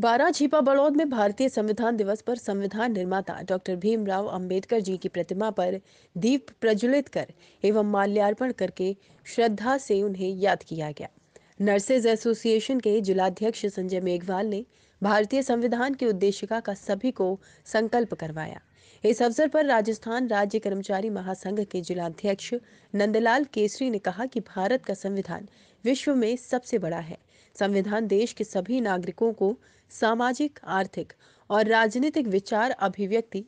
बारा झीपा बड़ौद में भारतीय संविधान दिवस पर संविधान निर्माता डॉक्टर भीमराव अंबेडकर जी की प्रतिमा पर दीप प्रज्वलित कर एवं माल्यार्पण करके श्रद्धा से उन्हें याद किया गया नर्सेज एसोसिएशन के जिलाध्यक्ष संजय मेघवाल ने भारतीय संविधान की उद्देशिका का सभी को संकल्प करवाया इस अवसर पर राजस्थान राज्य कर्मचारी महासंघ के जिलाध्यक्ष नंदलाल केसरी ने कहा कि भारत का संविधान विश्व में सबसे बड़ा है संविधान देश के सभी नागरिकों को सामाजिक आर्थिक और राजनीतिक विचार अभिव्यक्ति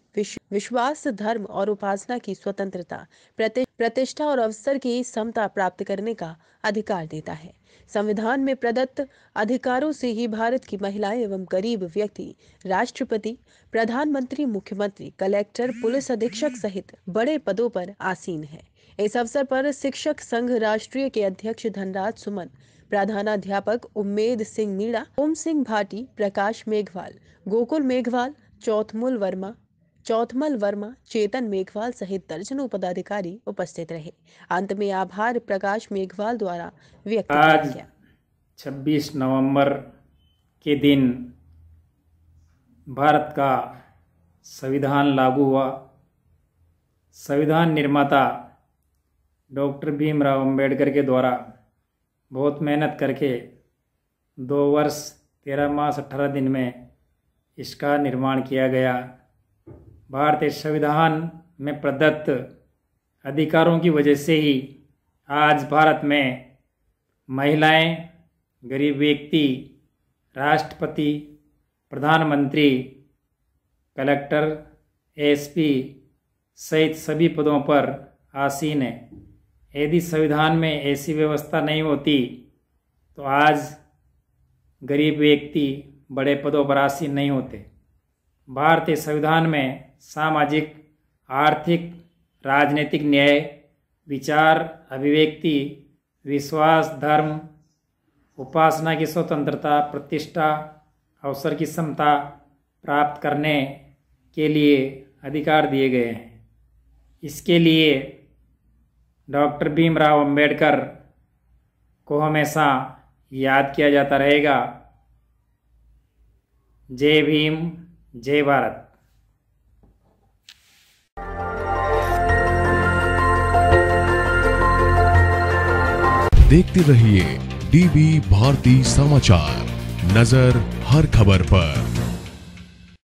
विश्वास धर्म और उपासना की स्वतंत्रता प्रतिष्ठा और अवसर की समता प्राप्त करने का अधिकार देता है संविधान में प्रदत्त अधिकारों से ही भारत की महिलाएं एवं गरीब व्यक्ति राष्ट्रपति प्रधानमंत्री मुख्यमंत्री कलेक्टर पुलिस अधीक्षक सहित बड़े पदों पर आसीन है इस अवसर पर शिक्षक संघ राष्ट्रीय के अध्यक्ष धनराज सुमन प्रधानाध्यापक उम्मेद सिंह मीणा ओम सिंह भाटी प्रकाश मेघवाल गोकुल मेघवाल चौथमुल वर्मा चौथमल वर्मा चेतन मेघवाल सहित दर्जनों पदाधिकारी उपस्थित रहे अंत में आभार प्रकाश मेघवाल द्वारा व्यक्त आज किया 26 नवंबर के दिन भारत का संविधान लागू हुआ संविधान निर्माता डॉक्टर भीमराव अम्बेडकर के द्वारा बहुत मेहनत करके दो वर्ष तेरह मास अठारह दिन में इसका निर्माण किया गया भारतीय संविधान में प्रदत्त अधिकारों की वजह से ही आज भारत में महिलाएं, गरीब व्यक्ति राष्ट्रपति प्रधानमंत्री कलेक्टर एसपी सहित सभी पदों पर आसीन है यदि संविधान में ऐसी व्यवस्था नहीं होती तो आज गरीब व्यक्ति बड़े पदों पर आसीन नहीं होते भारतीय संविधान में सामाजिक आर्थिक राजनीतिक न्याय विचार अभिव्यक्ति विश्वास धर्म उपासना की स्वतंत्रता प्रतिष्ठा अवसर की क्षमता प्राप्त करने के लिए अधिकार दिए गए हैं इसके लिए डॉक्टर भीमराव अंबेडकर को हमेशा याद किया जाता रहेगा जय भीम जय भारत देखते रहिए डीबी भारती समाचार नजर हर खबर पर